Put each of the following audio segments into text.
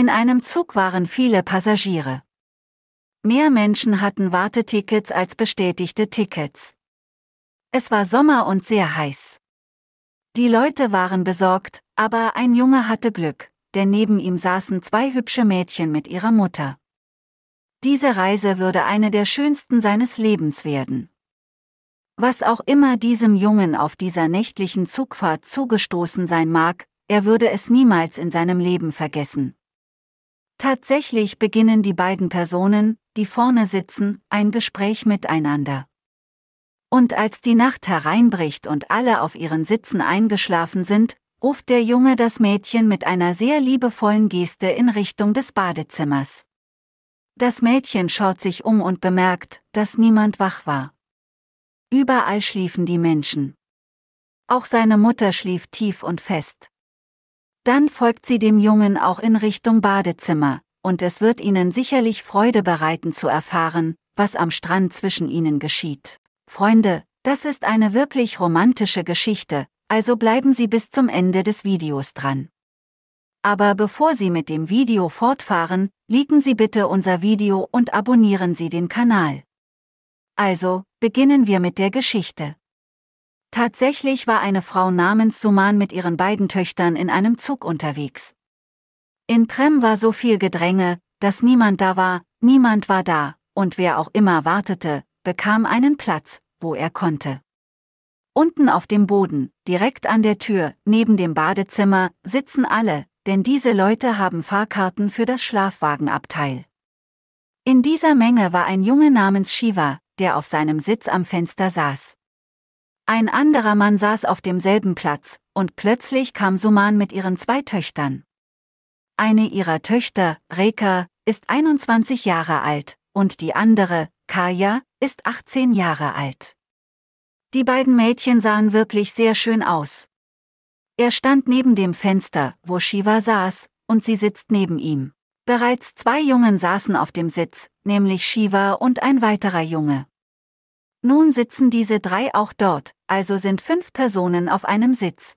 In einem Zug waren viele Passagiere. Mehr Menschen hatten Wartetickets als bestätigte Tickets. Es war Sommer und sehr heiß. Die Leute waren besorgt, aber ein Junge hatte Glück, denn neben ihm saßen zwei hübsche Mädchen mit ihrer Mutter. Diese Reise würde eine der schönsten seines Lebens werden. Was auch immer diesem Jungen auf dieser nächtlichen Zugfahrt zugestoßen sein mag, er würde es niemals in seinem Leben vergessen. Tatsächlich beginnen die beiden Personen, die vorne sitzen, ein Gespräch miteinander. Und als die Nacht hereinbricht und alle auf ihren Sitzen eingeschlafen sind, ruft der Junge das Mädchen mit einer sehr liebevollen Geste in Richtung des Badezimmers. Das Mädchen schaut sich um und bemerkt, dass niemand wach war. Überall schliefen die Menschen. Auch seine Mutter schlief tief und fest. Dann folgt sie dem Jungen auch in Richtung Badezimmer, und es wird ihnen sicherlich Freude bereiten zu erfahren, was am Strand zwischen ihnen geschieht. Freunde, das ist eine wirklich romantische Geschichte, also bleiben Sie bis zum Ende des Videos dran. Aber bevor Sie mit dem Video fortfahren, liken Sie bitte unser Video und abonnieren Sie den Kanal. Also, beginnen wir mit der Geschichte. Tatsächlich war eine Frau namens Suman mit ihren beiden Töchtern in einem Zug unterwegs. In Prem war so viel Gedränge, dass niemand da war, niemand war da, und wer auch immer wartete, bekam einen Platz, wo er konnte. Unten auf dem Boden, direkt an der Tür, neben dem Badezimmer, sitzen alle, denn diese Leute haben Fahrkarten für das Schlafwagenabteil. In dieser Menge war ein Junge namens Shiva, der auf seinem Sitz am Fenster saß. Ein anderer Mann saß auf demselben Platz, und plötzlich kam Suman mit ihren zwei Töchtern. Eine ihrer Töchter, Reka, ist 21 Jahre alt, und die andere, Kaya, ist 18 Jahre alt. Die beiden Mädchen sahen wirklich sehr schön aus. Er stand neben dem Fenster, wo Shiva saß, und sie sitzt neben ihm. Bereits zwei Jungen saßen auf dem Sitz, nämlich Shiva und ein weiterer Junge. Nun sitzen diese drei auch dort, also sind fünf Personen auf einem Sitz.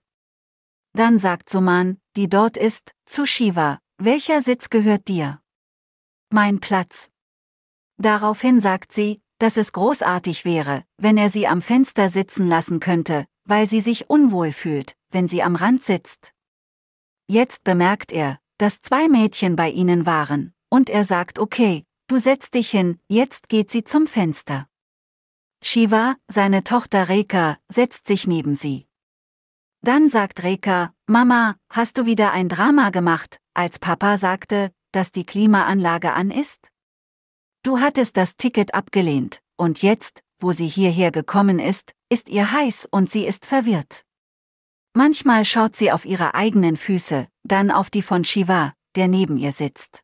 Dann sagt Suman, die dort ist, zu Shiva, welcher Sitz gehört dir? Mein Platz. Daraufhin sagt sie, dass es großartig wäre, wenn er sie am Fenster sitzen lassen könnte, weil sie sich unwohl fühlt, wenn sie am Rand sitzt. Jetzt bemerkt er, dass zwei Mädchen bei ihnen waren, und er sagt okay, du setzt dich hin, jetzt geht sie zum Fenster. Shiva, seine Tochter Reka, setzt sich neben sie. Dann sagt Reka, Mama, hast du wieder ein Drama gemacht, als Papa sagte, dass die Klimaanlage an ist? Du hattest das Ticket abgelehnt, und jetzt, wo sie hierher gekommen ist, ist ihr heiß und sie ist verwirrt. Manchmal schaut sie auf ihre eigenen Füße, dann auf die von Shiva, der neben ihr sitzt.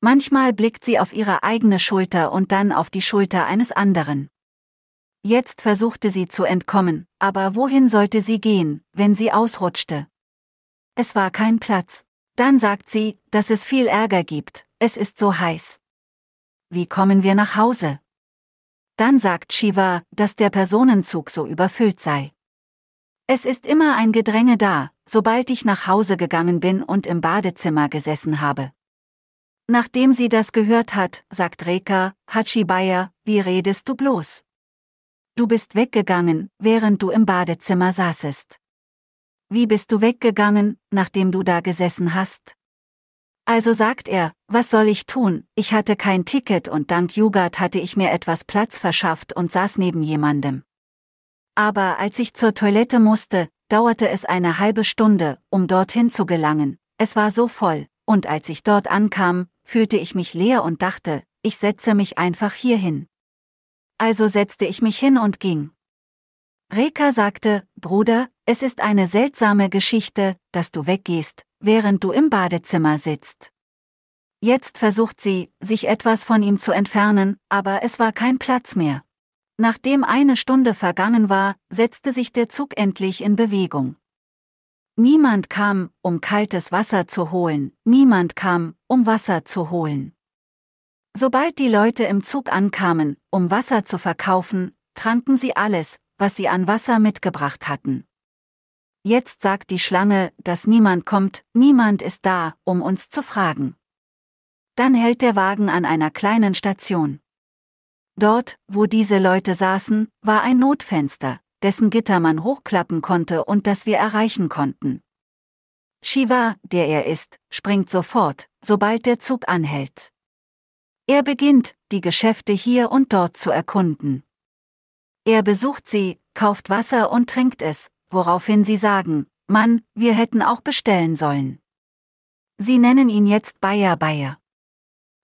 Manchmal blickt sie auf ihre eigene Schulter und dann auf die Schulter eines anderen. Jetzt versuchte sie zu entkommen, aber wohin sollte sie gehen, wenn sie ausrutschte? Es war kein Platz. Dann sagt sie, dass es viel Ärger gibt, es ist so heiß. Wie kommen wir nach Hause? Dann sagt Shiva, dass der Personenzug so überfüllt sei. Es ist immer ein Gedränge da, sobald ich nach Hause gegangen bin und im Badezimmer gesessen habe. Nachdem sie das gehört hat, sagt Reka, Hachibaya, wie redest du bloß? Du bist weggegangen, während du im Badezimmer saßest. Wie bist du weggegangen, nachdem du da gesessen hast? Also sagt er, was soll ich tun, ich hatte kein Ticket und dank Jugat hatte ich mir etwas Platz verschafft und saß neben jemandem. Aber als ich zur Toilette musste, dauerte es eine halbe Stunde, um dorthin zu gelangen, es war so voll, und als ich dort ankam, fühlte ich mich leer und dachte, ich setze mich einfach hierhin also setzte ich mich hin und ging. Reka sagte, Bruder, es ist eine seltsame Geschichte, dass du weggehst, während du im Badezimmer sitzt. Jetzt versucht sie, sich etwas von ihm zu entfernen, aber es war kein Platz mehr. Nachdem eine Stunde vergangen war, setzte sich der Zug endlich in Bewegung. Niemand kam, um kaltes Wasser zu holen, niemand kam, um Wasser zu holen. Sobald die Leute im Zug ankamen, um Wasser zu verkaufen, tranken sie alles, was sie an Wasser mitgebracht hatten. Jetzt sagt die Schlange, dass niemand kommt, niemand ist da, um uns zu fragen. Dann hält der Wagen an einer kleinen Station. Dort, wo diese Leute saßen, war ein Notfenster, dessen Gitter man hochklappen konnte und das wir erreichen konnten. Shiva, der er ist, springt sofort, sobald der Zug anhält. Er beginnt, die Geschäfte hier und dort zu erkunden. Er besucht sie, kauft Wasser und trinkt es, woraufhin sie sagen, Mann, wir hätten auch bestellen sollen. Sie nennen ihn jetzt Bayer Bayer.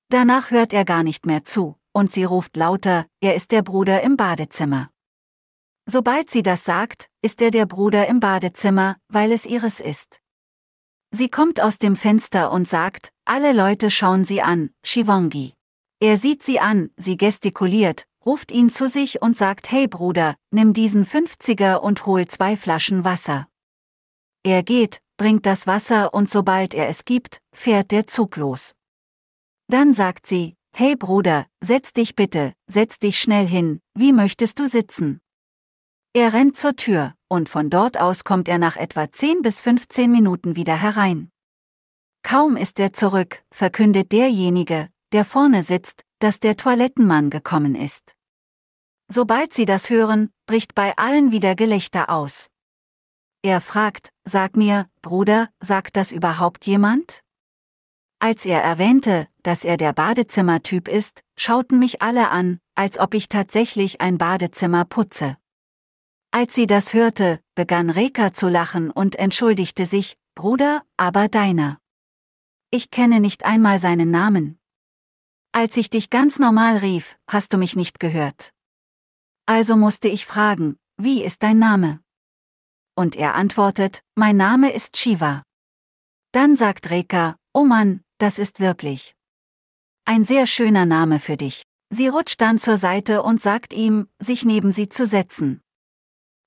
Danach hört er gar nicht mehr zu, und sie ruft lauter, er ist der Bruder im Badezimmer. Sobald sie das sagt, ist er der Bruder im Badezimmer, weil es ihres ist. Sie kommt aus dem Fenster und sagt, alle Leute schauen sie an, Shivongi. Er sieht sie an, sie gestikuliert, ruft ihn zu sich und sagt Hey Bruder, nimm diesen 50er und hol zwei Flaschen Wasser. Er geht, bringt das Wasser und sobald er es gibt, fährt der Zug los. Dann sagt sie, Hey Bruder, setz dich bitte, setz dich schnell hin, wie möchtest du sitzen? Er rennt zur Tür, und von dort aus kommt er nach etwa 10 bis 15 Minuten wieder herein. Kaum ist er zurück, verkündet derjenige, der vorne sitzt, dass der Toilettenmann gekommen ist. Sobald sie das hören, bricht bei allen wieder Gelächter aus. Er fragt, sag mir, Bruder, sagt das überhaupt jemand? Als er erwähnte, dass er der Badezimmertyp ist, schauten mich alle an, als ob ich tatsächlich ein Badezimmer putze. Als sie das hörte, begann Reka zu lachen und entschuldigte sich, Bruder, aber deiner. Ich kenne nicht einmal seinen Namen. Als ich dich ganz normal rief, hast du mich nicht gehört. Also musste ich fragen, wie ist dein Name? Und er antwortet, mein Name ist Shiva. Dann sagt Reka, oh Mann, das ist wirklich ein sehr schöner Name für dich. Sie rutscht dann zur Seite und sagt ihm, sich neben sie zu setzen.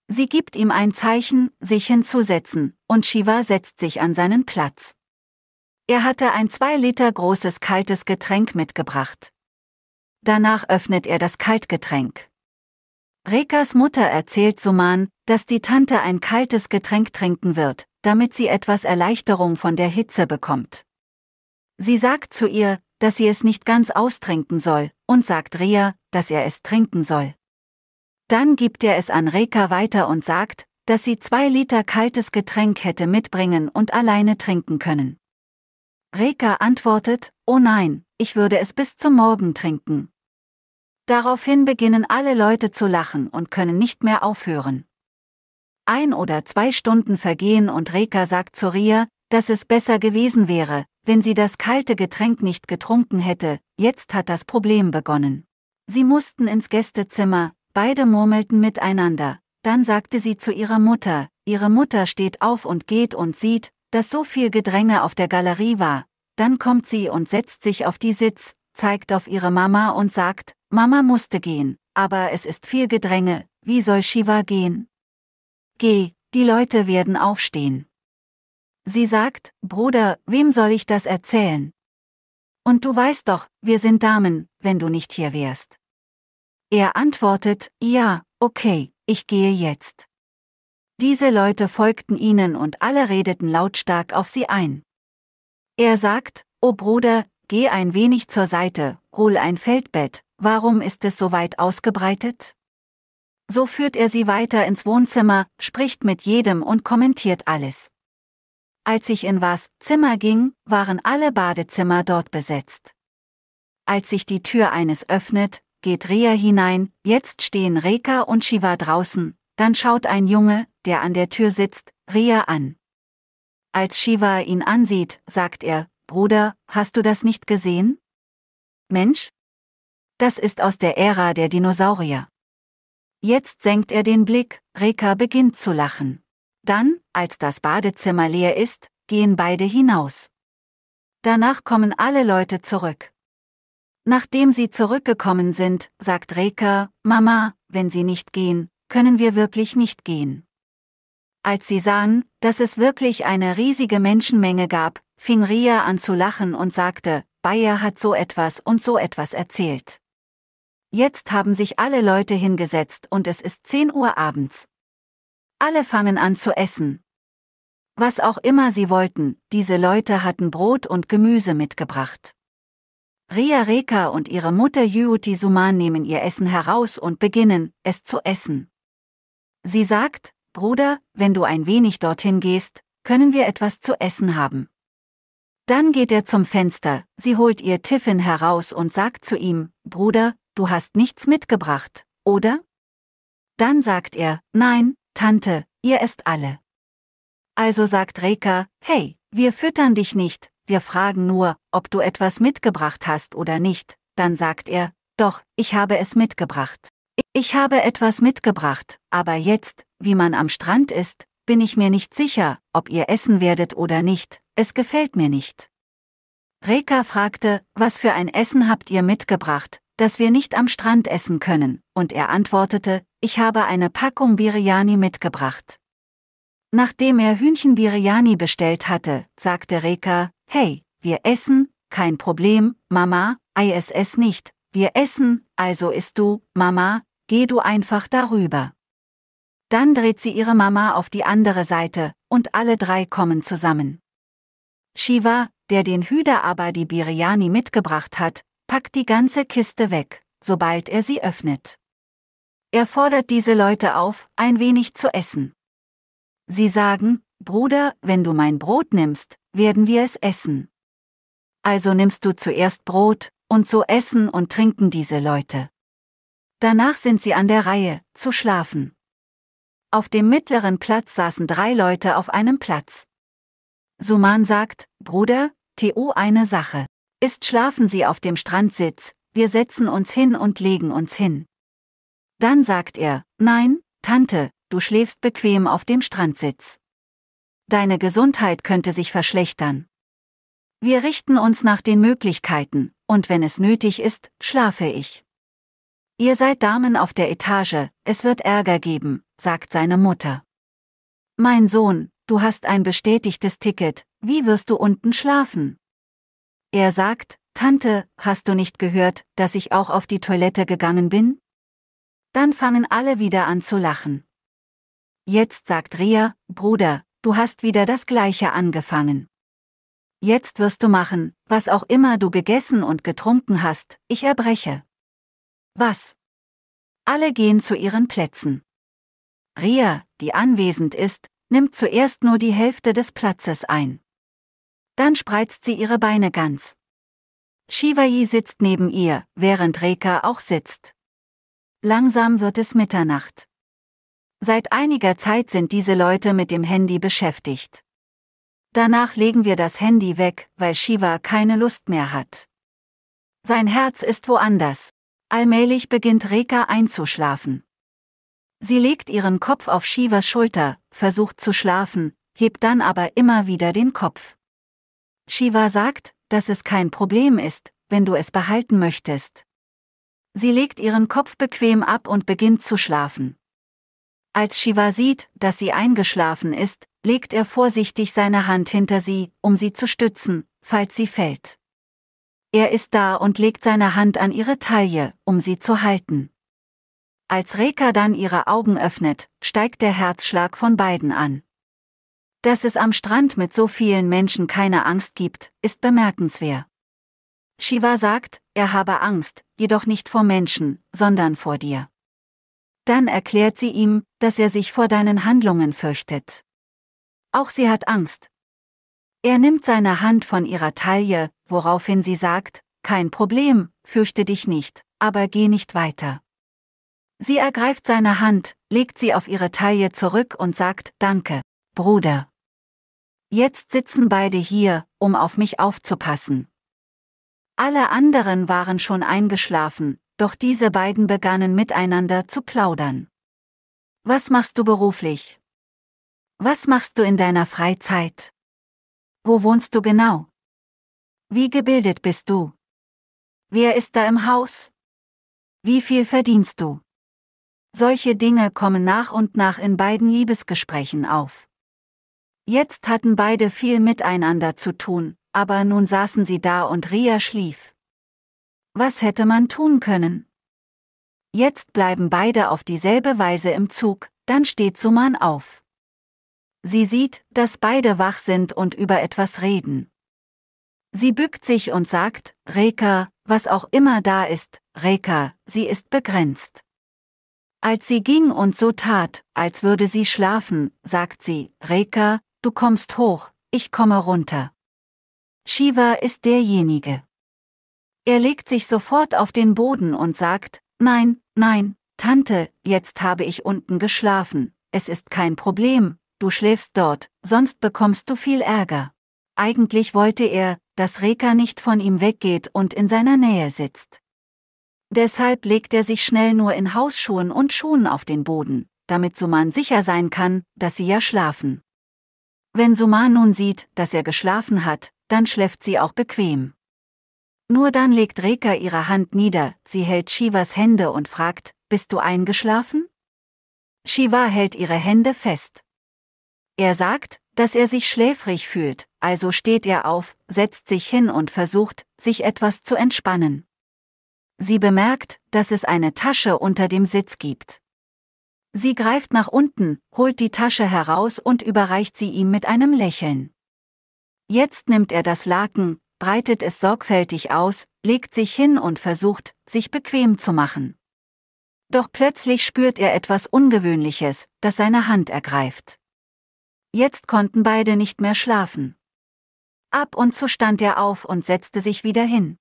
Sie gibt ihm ein Zeichen, sich hinzusetzen, und Shiva setzt sich an seinen Platz. Er hatte ein zwei Liter großes kaltes Getränk mitgebracht. Danach öffnet er das Kaltgetränk. Rekas Mutter erzählt Suman, dass die Tante ein kaltes Getränk trinken wird, damit sie etwas Erleichterung von der Hitze bekommt. Sie sagt zu ihr, dass sie es nicht ganz austrinken soll, und sagt Ria, dass er es trinken soll. Dann gibt er es an Reka weiter und sagt, dass sie zwei Liter kaltes Getränk hätte mitbringen und alleine trinken können. Reka antwortet, oh nein, ich würde es bis zum Morgen trinken. Daraufhin beginnen alle Leute zu lachen und können nicht mehr aufhören. Ein oder zwei Stunden vergehen und Reka sagt zu Ria, dass es besser gewesen wäre, wenn sie das kalte Getränk nicht getrunken hätte, jetzt hat das Problem begonnen. Sie mussten ins Gästezimmer, beide murmelten miteinander, dann sagte sie zu ihrer Mutter, ihre Mutter steht auf und geht und sieht, dass so viel Gedränge auf der Galerie war, dann kommt sie und setzt sich auf die Sitz, zeigt auf ihre Mama und sagt, Mama musste gehen, aber es ist viel Gedränge, wie soll Shiva gehen? Geh, die Leute werden aufstehen. Sie sagt, Bruder, wem soll ich das erzählen? Und du weißt doch, wir sind Damen, wenn du nicht hier wärst. Er antwortet, ja, okay, ich gehe jetzt. Diese Leute folgten ihnen und alle redeten lautstark auf sie ein. Er sagt, O Bruder, geh ein wenig zur Seite, hol ein Feldbett, warum ist es so weit ausgebreitet? So führt er sie weiter ins Wohnzimmer, spricht mit jedem und kommentiert alles. Als ich in Was Zimmer ging, waren alle Badezimmer dort besetzt. Als sich die Tür eines öffnet, geht Ria hinein, jetzt stehen Reka und Shiva draußen, dann schaut ein Junge, der an der Tür sitzt, Ria an. Als Shiva ihn ansieht, sagt er, Bruder, hast du das nicht gesehen? Mensch? Das ist aus der Ära der Dinosaurier. Jetzt senkt er den Blick, Reka beginnt zu lachen. Dann, als das Badezimmer leer ist, gehen beide hinaus. Danach kommen alle Leute zurück. Nachdem sie zurückgekommen sind, sagt Reka, Mama, wenn sie nicht gehen, können wir wirklich nicht gehen. Als sie sahen, dass es wirklich eine riesige Menschenmenge gab, fing Ria an zu lachen und sagte, Bayer hat so etwas und so etwas erzählt. Jetzt haben sich alle Leute hingesetzt und es ist 10 Uhr abends. Alle fangen an zu essen. Was auch immer sie wollten, diese Leute hatten Brot und Gemüse mitgebracht. Ria Reka und ihre Mutter Yuti Suman nehmen ihr Essen heraus und beginnen, es zu essen. Sie sagt, Bruder, wenn du ein wenig dorthin gehst, können wir etwas zu essen haben. Dann geht er zum Fenster, sie holt ihr Tiffin heraus und sagt zu ihm, Bruder, du hast nichts mitgebracht, oder? Dann sagt er, nein, Tante, ihr esst alle. Also sagt Reka, hey, wir füttern dich nicht, wir fragen nur, ob du etwas mitgebracht hast oder nicht, dann sagt er, doch, ich habe es mitgebracht. Ich habe etwas mitgebracht, aber jetzt, wie man am Strand ist, bin ich mir nicht sicher, ob ihr essen werdet oder nicht, es gefällt mir nicht. Reka fragte, was für ein Essen habt ihr mitgebracht, das wir nicht am Strand essen können, und er antwortete, ich habe eine Packung Biryani mitgebracht. Nachdem er Hühnchen Biryani bestellt hatte, sagte Reka, hey, wir essen, kein Problem, Mama, ISS nicht, wir essen, also isst du, Mama, geh du einfach darüber. Dann dreht sie ihre Mama auf die andere Seite, und alle drei kommen zusammen. Shiva, der den Hüder aber die Biryani mitgebracht hat, packt die ganze Kiste weg, sobald er sie öffnet. Er fordert diese Leute auf, ein wenig zu essen. Sie sagen, Bruder, wenn du mein Brot nimmst, werden wir es essen. Also nimmst du zuerst Brot, und so essen und trinken diese Leute. Danach sind sie an der Reihe, zu schlafen. Auf dem mittleren Platz saßen drei Leute auf einem Platz. Suman sagt, Bruder, TO eine Sache. Ist schlafen Sie auf dem Strandsitz, wir setzen uns hin und legen uns hin. Dann sagt er, nein, Tante, du schläfst bequem auf dem Strandsitz. Deine Gesundheit könnte sich verschlechtern. Wir richten uns nach den Möglichkeiten, und wenn es nötig ist, schlafe ich. Ihr seid Damen auf der Etage, es wird Ärger geben, sagt seine Mutter. Mein Sohn, du hast ein bestätigtes Ticket, wie wirst du unten schlafen? Er sagt, Tante, hast du nicht gehört, dass ich auch auf die Toilette gegangen bin? Dann fangen alle wieder an zu lachen. Jetzt sagt Ria, Bruder, du hast wieder das gleiche angefangen. Jetzt wirst du machen, was auch immer du gegessen und getrunken hast, ich erbreche. Was? Alle gehen zu ihren Plätzen. Ria, die anwesend ist, nimmt zuerst nur die Hälfte des Platzes ein. Dann spreizt sie ihre Beine ganz. Shivaji sitzt neben ihr, während Reka auch sitzt. Langsam wird es Mitternacht. Seit einiger Zeit sind diese Leute mit dem Handy beschäftigt. Danach legen wir das Handy weg, weil Shiva keine Lust mehr hat. Sein Herz ist woanders. Allmählich beginnt Reka einzuschlafen. Sie legt ihren Kopf auf Shivas Schulter, versucht zu schlafen, hebt dann aber immer wieder den Kopf. Shiva sagt, dass es kein Problem ist, wenn du es behalten möchtest. Sie legt ihren Kopf bequem ab und beginnt zu schlafen. Als Shiva sieht, dass sie eingeschlafen ist, legt er vorsichtig seine Hand hinter sie, um sie zu stützen, falls sie fällt. Er ist da und legt seine Hand an ihre Taille, um sie zu halten. Als Reka dann ihre Augen öffnet, steigt der Herzschlag von beiden an. Dass es am Strand mit so vielen Menschen keine Angst gibt, ist bemerkenswert. Shiva sagt, er habe Angst, jedoch nicht vor Menschen, sondern vor dir. Dann erklärt sie ihm, dass er sich vor deinen Handlungen fürchtet. Auch sie hat Angst, er nimmt seine Hand von ihrer Taille, woraufhin sie sagt, kein Problem, fürchte dich nicht, aber geh nicht weiter. Sie ergreift seine Hand, legt sie auf ihre Taille zurück und sagt, danke, Bruder. Jetzt sitzen beide hier, um auf mich aufzupassen. Alle anderen waren schon eingeschlafen, doch diese beiden begannen miteinander zu plaudern. Was machst du beruflich? Was machst du in deiner Freizeit? Wo wohnst du genau? Wie gebildet bist du? Wer ist da im Haus? Wie viel verdienst du? Solche Dinge kommen nach und nach in beiden Liebesgesprächen auf. Jetzt hatten beide viel miteinander zu tun, aber nun saßen sie da und Ria schlief. Was hätte man tun können? Jetzt bleiben beide auf dieselbe Weise im Zug, dann steht Suman auf. Sie sieht, dass beide wach sind und über etwas reden. Sie bückt sich und sagt, Reka, was auch immer da ist, Reka, sie ist begrenzt. Als sie ging und so tat, als würde sie schlafen, sagt sie, Reka, du kommst hoch, ich komme runter. Shiva ist derjenige. Er legt sich sofort auf den Boden und sagt, nein, nein, Tante, jetzt habe ich unten geschlafen, es ist kein Problem, du schläfst dort, sonst bekommst du viel Ärger. Eigentlich wollte er, dass Reka nicht von ihm weggeht und in seiner Nähe sitzt. Deshalb legt er sich schnell nur in Hausschuhen und Schuhen auf den Boden, damit Suman sicher sein kann, dass sie ja schlafen. Wenn Suman nun sieht, dass er geschlafen hat, dann schläft sie auch bequem. Nur dann legt Reka ihre Hand nieder, sie hält Shivas Hände und fragt, bist du eingeschlafen? Shiva hält ihre Hände fest. Er sagt, dass er sich schläfrig fühlt, also steht er auf, setzt sich hin und versucht, sich etwas zu entspannen. Sie bemerkt, dass es eine Tasche unter dem Sitz gibt. Sie greift nach unten, holt die Tasche heraus und überreicht sie ihm mit einem Lächeln. Jetzt nimmt er das Laken, breitet es sorgfältig aus, legt sich hin und versucht, sich bequem zu machen. Doch plötzlich spürt er etwas Ungewöhnliches, das seine Hand ergreift. Jetzt konnten beide nicht mehr schlafen. Ab und zu stand er auf und setzte sich wieder hin.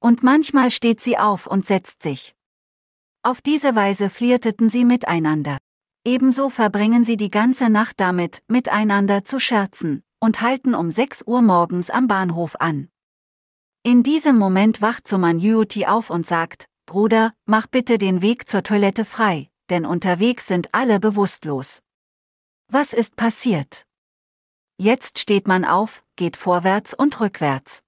Und manchmal steht sie auf und setzt sich. Auf diese Weise flirteten sie miteinander. Ebenso verbringen sie die ganze Nacht damit, miteinander zu scherzen, und halten um 6 Uhr morgens am Bahnhof an. In diesem Moment wacht Suman Yuti auf und sagt, Bruder, mach bitte den Weg zur Toilette frei, denn unterwegs sind alle bewusstlos. Was ist passiert? Jetzt steht man auf, geht vorwärts und rückwärts.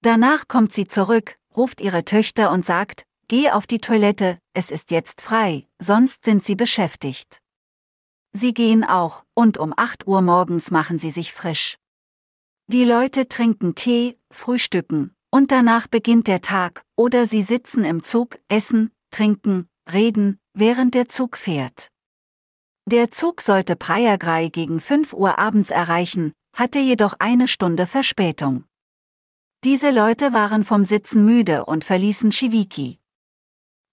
Danach kommt sie zurück, ruft ihre Töchter und sagt, geh auf die Toilette, es ist jetzt frei, sonst sind sie beschäftigt. Sie gehen auch, und um 8 Uhr morgens machen sie sich frisch. Die Leute trinken Tee, frühstücken, und danach beginnt der Tag, oder sie sitzen im Zug, essen, trinken, reden, während der Zug fährt. Der Zug sollte Prayagraj gegen 5 Uhr abends erreichen, hatte jedoch eine Stunde Verspätung. Diese Leute waren vom Sitzen müde und verließen Shiviki.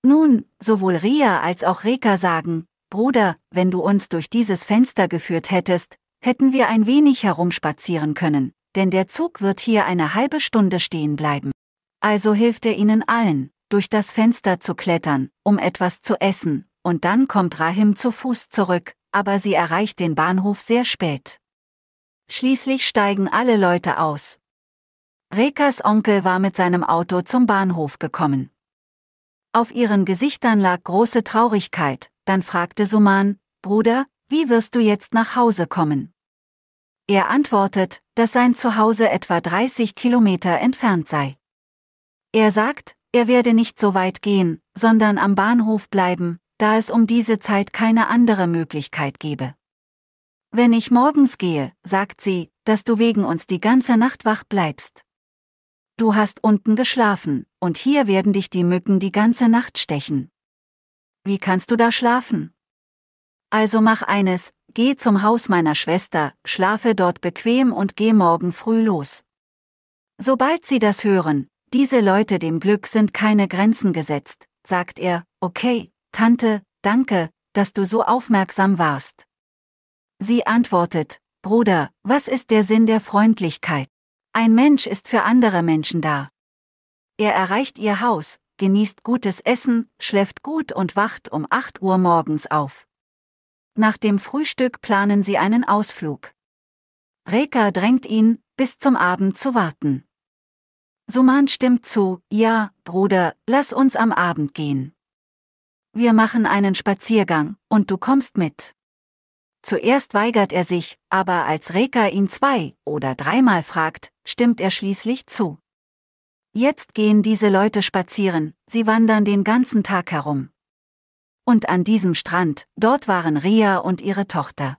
Nun, sowohl Ria als auch Reka sagen, Bruder, wenn du uns durch dieses Fenster geführt hättest, hätten wir ein wenig herumspazieren können, denn der Zug wird hier eine halbe Stunde stehen bleiben. Also hilft er ihnen allen, durch das Fenster zu klettern, um etwas zu essen, und dann kommt Rahim zu Fuß zurück, aber sie erreicht den Bahnhof sehr spät. Schließlich steigen alle Leute aus. Rekas Onkel war mit seinem Auto zum Bahnhof gekommen. Auf ihren Gesichtern lag große Traurigkeit, dann fragte Suman, Bruder, wie wirst du jetzt nach Hause kommen? Er antwortet, dass sein Zuhause etwa 30 Kilometer entfernt sei. Er sagt, er werde nicht so weit gehen, sondern am Bahnhof bleiben, da es um diese Zeit keine andere Möglichkeit gebe. Wenn ich morgens gehe, sagt sie, dass du wegen uns die ganze Nacht wach bleibst. Du hast unten geschlafen, und hier werden dich die Mücken die ganze Nacht stechen. Wie kannst du da schlafen? Also mach eines, geh zum Haus meiner Schwester, schlafe dort bequem und geh morgen früh los. Sobald sie das hören, diese Leute dem Glück sind keine Grenzen gesetzt, sagt er, okay, Tante, danke, dass du so aufmerksam warst. Sie antwortet, Bruder, was ist der Sinn der Freundlichkeit? Ein Mensch ist für andere Menschen da. Er erreicht ihr Haus, genießt gutes Essen, schläft gut und wacht um 8 Uhr morgens auf. Nach dem Frühstück planen sie einen Ausflug. Reka drängt ihn, bis zum Abend zu warten. Suman stimmt zu, ja, Bruder, lass uns am Abend gehen wir machen einen Spaziergang, und du kommst mit. Zuerst weigert er sich, aber als Reka ihn zwei oder dreimal fragt, stimmt er schließlich zu. Jetzt gehen diese Leute spazieren, sie wandern den ganzen Tag herum. Und an diesem Strand, dort waren Ria und ihre Tochter.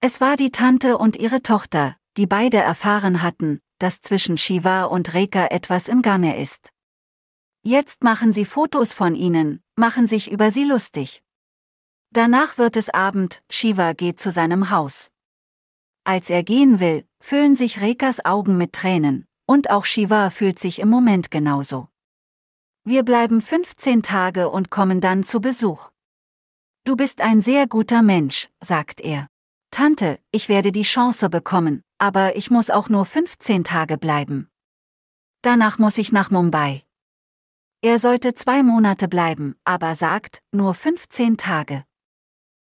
Es war die Tante und ihre Tochter, die beide erfahren hatten, dass zwischen Shiva und Reka etwas im Gange ist. Jetzt machen sie Fotos von ihnen, machen sich über sie lustig. Danach wird es Abend, Shiva geht zu seinem Haus. Als er gehen will, füllen sich Rekas Augen mit Tränen, und auch Shiva fühlt sich im Moment genauso. Wir bleiben 15 Tage und kommen dann zu Besuch. Du bist ein sehr guter Mensch, sagt er. Tante, ich werde die Chance bekommen, aber ich muss auch nur 15 Tage bleiben. Danach muss ich nach Mumbai. Er sollte zwei Monate bleiben, aber sagt, nur 15 Tage.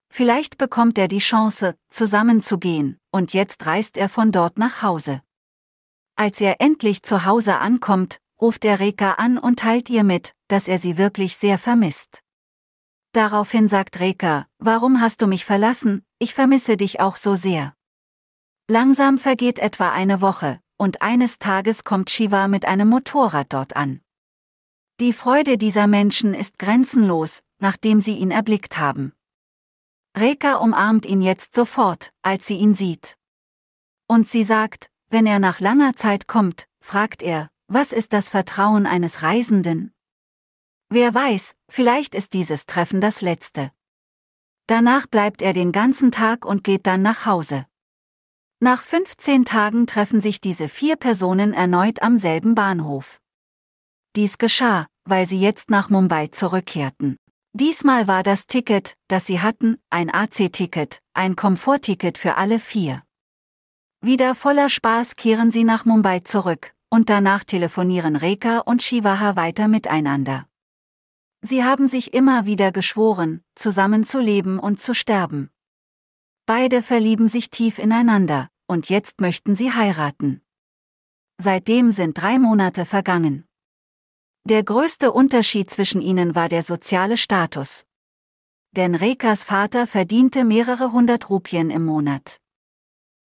Vielleicht bekommt er die Chance, zusammenzugehen, und jetzt reist er von dort nach Hause. Als er endlich zu Hause ankommt, ruft er Reka an und teilt ihr mit, dass er sie wirklich sehr vermisst. Daraufhin sagt Reka, warum hast du mich verlassen, ich vermisse dich auch so sehr. Langsam vergeht etwa eine Woche, und eines Tages kommt Shiva mit einem Motorrad dort an. Die Freude dieser Menschen ist grenzenlos, nachdem sie ihn erblickt haben. Reka umarmt ihn jetzt sofort, als sie ihn sieht. Und sie sagt, wenn er nach langer Zeit kommt, fragt er, was ist das Vertrauen eines Reisenden? Wer weiß, vielleicht ist dieses Treffen das letzte. Danach bleibt er den ganzen Tag und geht dann nach Hause. Nach 15 Tagen treffen sich diese vier Personen erneut am selben Bahnhof. Dies geschah, weil sie jetzt nach Mumbai zurückkehrten. Diesmal war das Ticket, das sie hatten, ein AC-Ticket, ein Komfortticket für alle vier. Wieder voller Spaß kehren sie nach Mumbai zurück, und danach telefonieren Reka und Shivaha weiter miteinander. Sie haben sich immer wieder geschworen, zusammen zu leben und zu sterben. Beide verlieben sich tief ineinander, und jetzt möchten sie heiraten. Seitdem sind drei Monate vergangen. Der größte Unterschied zwischen ihnen war der soziale Status. Denn Rekas Vater verdiente mehrere hundert Rupien im Monat.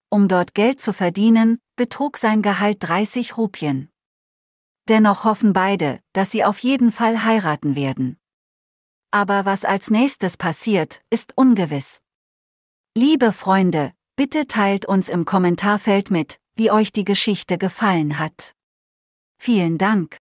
Um dort Geld zu verdienen, betrug sein Gehalt 30 Rupien. Dennoch hoffen beide, dass sie auf jeden Fall heiraten werden. Aber was als nächstes passiert, ist ungewiss. Liebe Freunde, bitte teilt uns im Kommentarfeld mit, wie euch die Geschichte gefallen hat. Vielen Dank.